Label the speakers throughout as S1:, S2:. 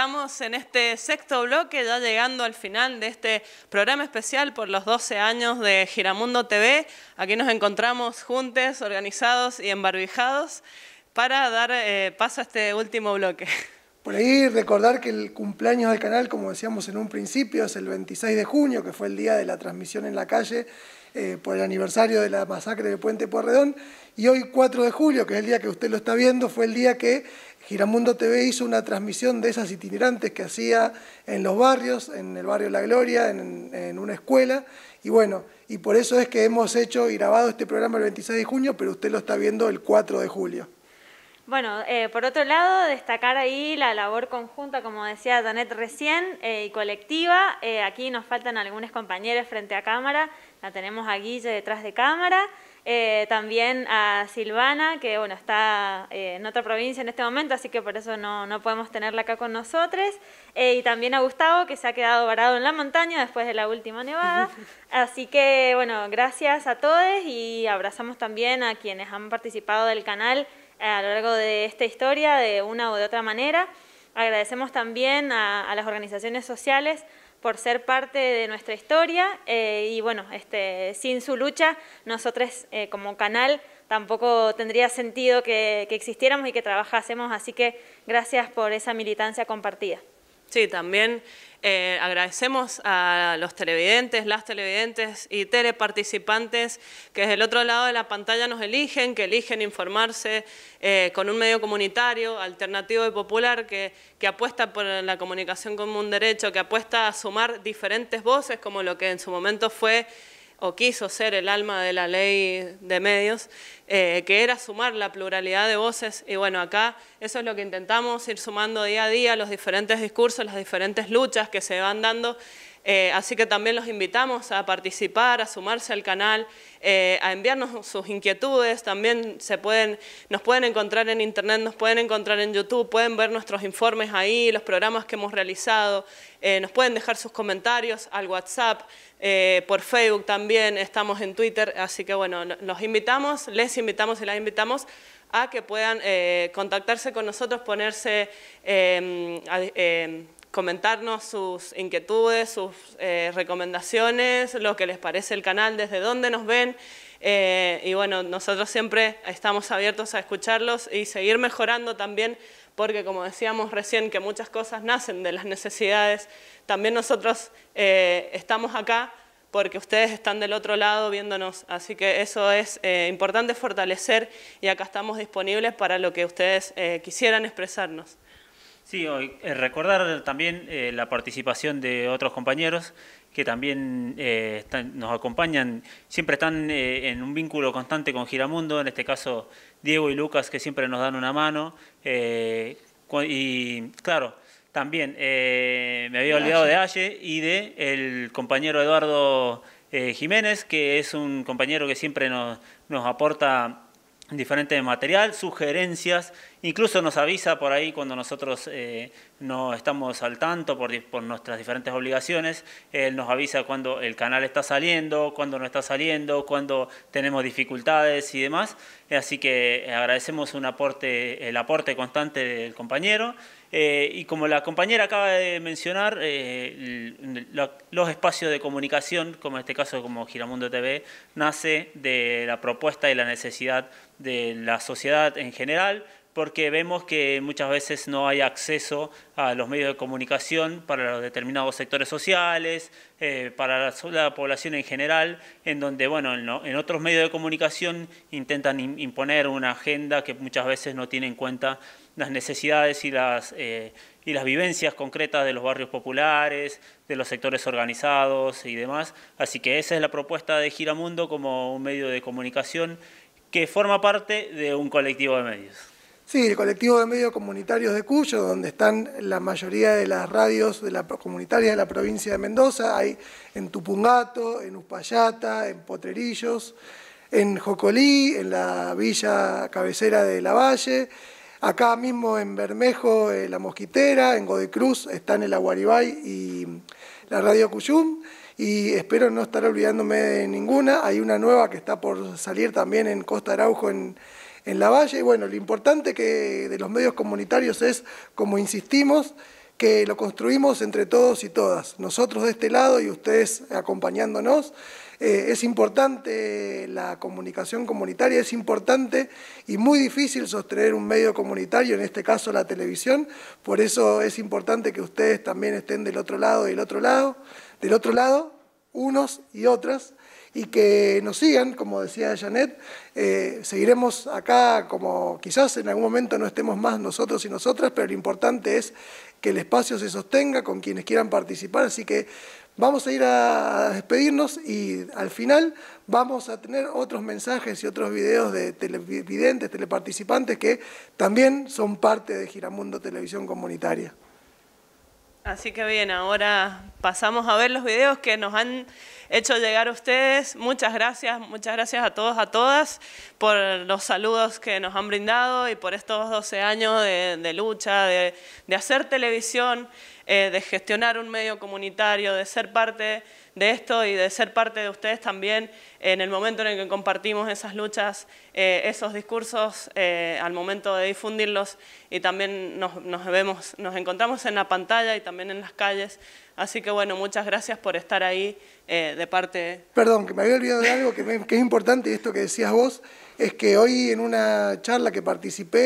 S1: estamos en este sexto bloque, ya llegando al final de este programa especial por los 12 años de Giramundo TV. Aquí nos encontramos juntos, organizados y embarbijados para dar eh, paso a este último bloque.
S2: Por ahí recordar que el cumpleaños del canal, como decíamos en un principio, es el 26 de junio, que fue el día de la transmisión en la calle, eh, por el aniversario de la masacre de Puente Porredón. Y hoy, 4 de julio, que es el día que usted lo está viendo, fue el día que Giramundo TV hizo una transmisión de esas itinerantes que hacía en los barrios, en el barrio La Gloria, en, en una escuela. Y bueno, y por eso es que hemos hecho y grabado este programa el 26 de junio, pero usted lo está viendo el 4 de julio.
S1: Bueno, eh, por otro lado, destacar ahí la labor conjunta, como decía Janet recién, eh, y colectiva. Eh, aquí nos faltan algunos compañeros frente a cámara. La tenemos a Guille detrás de cámara. también a Silvana, que bueno, está en otra provincia en este momento, así que por eso no, no podemos tenerla acá con nosotros. y también a Gustavo, que se ha quedado varado en la montaña después de la última nevada. Así que bueno, gracias a todos y abrazamos también a quienes han participado del canal a lo largo de esta historia de una u de otra manera. Agradecemos también a, las organizaciones sociales por ser parte de nuestra historia eh, y bueno, este, sin su lucha nosotros eh, como canal tampoco tendría sentido que existiéramos y que trabajásemos, así que gracias por esa militancia compartida. Sí, también eh, agradecemos a los televidentes, las televidentes y teleparticipantes que desde el otro lado de la pantalla nos eligen, que eligen informarse eh, con un medio comunitario, alternativo y popular, que, que, apuesta por la comunicación como un derecho, que apuesta a sumar diferentes voces, como lo que en su momento fue o quiso ser el alma de la ley de medios, eh, que era sumar la pluralidad de voces. Y bueno, acá eso es lo que intentamos ir sumando día a día, los diferentes discursos, las diferentes luchas que se van dando eh, así que también los invitamos a participar, a sumarse al canal, eh, a enviarnos sus inquietudes, también se pueden, nos pueden encontrar en internet, nos pueden encontrar en YouTube, pueden ver nuestros informes ahí, los programas que hemos realizado, eh, nos pueden dejar sus comentarios al WhatsApp, por Facebook también, estamos en Twitter, así que bueno, los invitamos, les invitamos y las invitamos a que puedan contactarse con nosotros, ponerse a comentarnos sus inquietudes, sus eh, recomendaciones, lo que les parece el canal, desde dónde nos ven. Eh, y bueno, nosotros siempre estamos abiertos a escucharlos y seguir mejorando también, porque como decíamos recién, que muchas cosas nacen de las necesidades, también nosotros eh, estamos acá porque ustedes están del otro lado viéndonos, así que eso es importante fortalecer y acá estamos disponibles para lo que ustedes quisieran expresarnos.
S3: Sí, eh, recordar también eh, la participación de otros compañeros que también eh, nos acompañan, siempre están en un vínculo constante con Giramundo, en este caso Diego y Lucas que siempre nos dan una mano. y claro, también me había olvidado de Aye y de el compañero Eduardo Jiménez, que es un compañero que siempre nos, nos aporta diferente material, sugerencias, incluso nos avisa por ahí cuando nosotros eh, no estamos al tanto por, nuestras diferentes obligaciones, él nos avisa cuando el canal está saliendo, cuando no está saliendo, cuando tenemos dificultades y demás, así que agradecemos un aporte, el aporte constante del compañero eh, y como la compañera acaba de mencionar, eh, los espacios de comunicación, como en este caso como Giramundo TV, nace de la propuesta y la necesidad de la sociedad en general, porque vemos que muchas veces no hay acceso a los medios de comunicación para los determinados sectores sociales, eh, para la, población en general, en donde, bueno, en, en otros medios de comunicación intentan imponer una agenda que muchas veces no tiene en cuenta las necesidades y las, eh, y las vivencias concretas de los barrios populares, de los sectores organizados y demás. Así que esa es la propuesta de Giramundo como un medio de comunicación que forma parte de un colectivo de medios.
S2: Sí, el colectivo de medios comunitarios de Cuyo, donde están la mayoría de las radios de la, comunitarias de la provincia de Mendoza, hay en Tupungato, en Uspallata, en Potrerillos, en Jocolí, en la villa cabecera de Lavalle... Acá mismo en Bermejo, eh, La Mosquitera, en Godecruz, está están el Aguaribay y la Radio Cuyum. Y espero no estar olvidándome de ninguna. Hay una nueva que está por salir también en Costa Araujo, en, en La Valle. Y bueno, lo importante que de los medios comunitarios es, como insistimos, que lo construimos entre todos y todas, nosotros de este lado y ustedes acompañándonos. Eh, es importante la comunicación comunitaria, es importante y muy difícil sostener un medio comunitario, en este caso la televisión, por eso es importante que ustedes también estén del otro lado y del otro lado, del otro lado, unos y otras, y que nos sigan, como decía Janet, eh, seguiremos acá como quizás en algún momento no estemos más nosotros y nosotras, pero lo importante es que el espacio se sostenga con quienes quieran participar, así que vamos a ir a despedirnos y al final vamos a tener otros mensajes y otros videos de televidentes, teleparticipantes que también son parte de Giramundo Televisión Comunitaria.
S1: Así que bien, ahora pasamos a ver los videos que nos han hecho llegar a ustedes. Muchas gracias, muchas gracias a todos, a todas, por los saludos que nos han brindado y por estos 12 años de, lucha, de, hacer televisión, eh, de gestionar un medio comunitario, de ser parte de esto y de ser parte de ustedes también en el momento en el que compartimos esas luchas, eh, esos discursos, eh, al momento de difundirlos y también nos, nos encontramos en la pantalla y también en las calles Así que bueno, muchas gracias por estar ahí eh, de parte...
S2: Perdón, que me había olvidado de algo que, es importante, y esto que decías vos, es que hoy en una charla que participé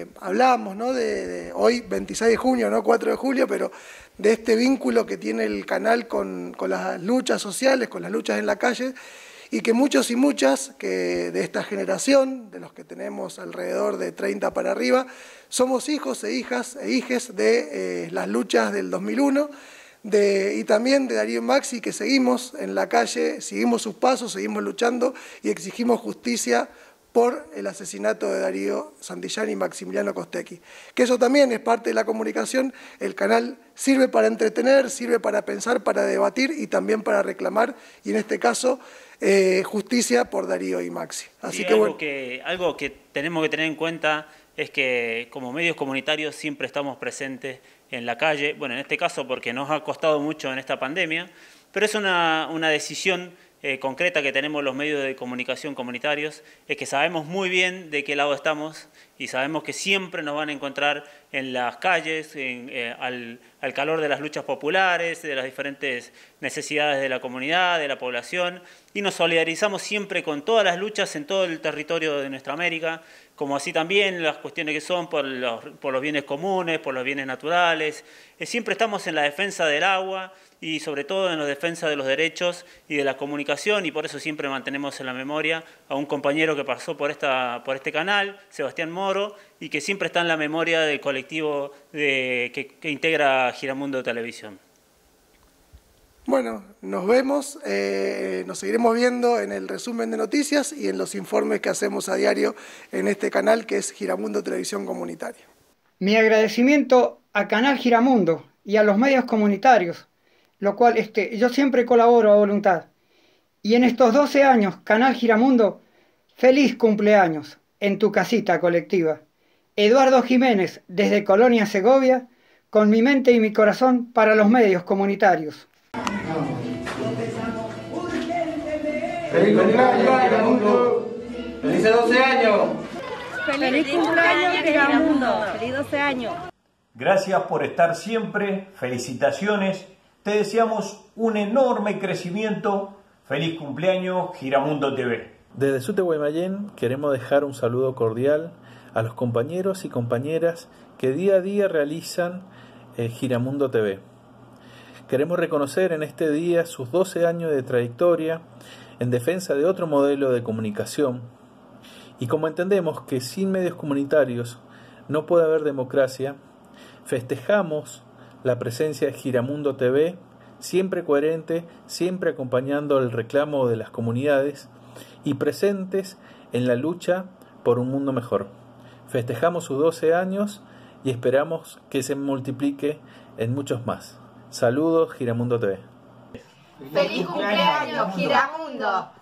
S2: eh, hablábamos, ¿no? De, hoy, 26 de junio, no 4 de julio, pero de este vínculo que tiene el canal con, las luchas sociales, con las luchas en la calle, y que muchos y muchas de esta generación, de los que tenemos alrededor de 30 para arriba, somos hijos e hijas e hijes de eh, las luchas del 2001, y también de Darío y Maxi, que seguimos en la calle, seguimos sus pasos, seguimos luchando y exigimos justicia por el asesinato de Darío Sandillán y Maximiliano Costequi. Que eso también es parte de la comunicación. El canal sirve para entretener, sirve para pensar, para debatir y también para reclamar, y en este caso, eh, justicia por Darío y Maxi. Así
S3: que algo que tenemos que tener en cuenta es que como medios comunitarios siempre estamos presentes en la calle, bueno, en este caso porque nos ha costado mucho en esta pandemia, pero es una, una decisión eh, concreta que tenemos los medios de comunicación comunitarios es que sabemos muy bien de qué lado estamos y sabemos que siempre nos van a encontrar en las calles, eh, al, calor de las luchas populares, de las diferentes necesidades de la comunidad, de la población, y nos solidarizamos siempre con todas las luchas en todo el territorio de nuestra América, como así también las cuestiones que son por los, bienes comunes, por los bienes naturales. Eh, siempre estamos en la defensa del agua, y sobre todo en la defensa de los derechos y de la comunicación, y por eso siempre mantenemos en la memoria a un compañero que pasó por, esta, por este canal, Sebastián Moro, y que siempre está en la memoria del colectivo que, integra Giramundo Televisión.
S2: Bueno, nos vemos, eh, nos seguiremos viendo en el resumen de noticias y en los informes que hacemos a diario en este canal que es Giramundo Televisión Comunitaria.
S1: Mi agradecimiento a Canal Giramundo y a los medios comunitarios lo cual este, yo siempre colaboro a voluntad. Y en estos 12 años, Canal Giramundo, feliz cumpleaños en tu casita colectiva. Eduardo Jiménez, desde Colonia Segovia, con mi mente y mi corazón para los medios comunitarios.
S2: ¡Feliz cumpleaños, Giramundo! ¡Feliz 12 años!
S1: ¡Feliz cumpleaños, Giramundo! ¡Feliz 12 años!
S2: Gracias por estar siempre, felicitaciones te deseamos un enorme crecimiento. Feliz cumpleaños, Giramundo TV. Desde Sute Guaymallén queremos dejar un saludo cordial a los compañeros y compañeras que día a día realizan el eh, Giramundo TV. Queremos reconocer en este día sus 12 años de trayectoria en defensa de otro modelo de comunicación y como entendemos que sin medios comunitarios no puede haber democracia, festejamos la presencia de Giramundo TV, siempre coherente, siempre acompañando el reclamo de las comunidades y presentes en la lucha por un mundo mejor. Festejamos sus 12 años y esperamos que se multiplique en muchos más. Saludos, Giramundo TV. ¡Feliz cumpleaños, Giramundo!